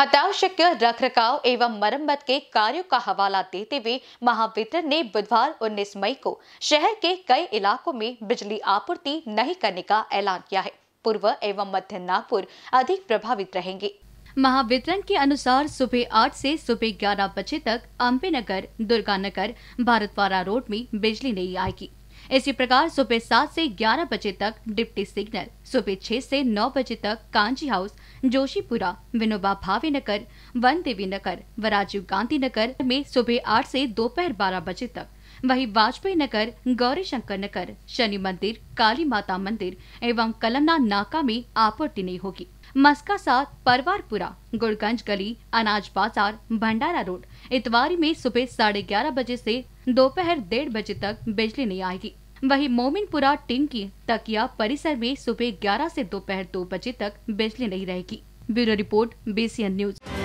अत्यावश्यक रख रखाव एवं मरम्मत के कार्यों का हवाला देते हुए महावितरण ने बुधवार 19 मई को शहर के कई इलाकों में बिजली आपूर्ति नहीं करने का ऐलान किया है पूर्व एवं मध्य नागपुर अधिक प्रभावित रहेंगे महावितरण के अनुसार सुबह आठ से सुबह ग्यारह बजे तक अम्बे नगर दुर्गा नगर भारतवारा रोड में बिजली नहीं आएगी इसी प्रकार सुबह सात से ग्यारह बजे तक डिप्टी सिग्नल सुबह छह से नौ बजे तक कांची हाउस जोशीपुरा विनोबा भावे नगर वन देवी नगर व राजीव गांधी नगर में सुबह आठ से दोपहर बारह बजे तक वहीं वाजपेयी नगर गौरी शंकर नगर शनि मंदिर काली माता मंदिर एवं कलमना नाका में आपूर्ति नहीं होगी मस्का साथ परवारपुरा गुड़गंज गली अनाज बाजार भंडारा रोड इतवारी में सुबह साढ़े ग्यारह बजे से दोपहर डेढ़ बजे तक बिजली नहीं आएगी वहीं मोमिनपुरा टिंकी तकिया परिसर में सुबह ग्यारह से दोपहर दो बजे तक बिजली नहीं रहेगी ब्यूरो रिपोर्ट बीसीएन न्यूज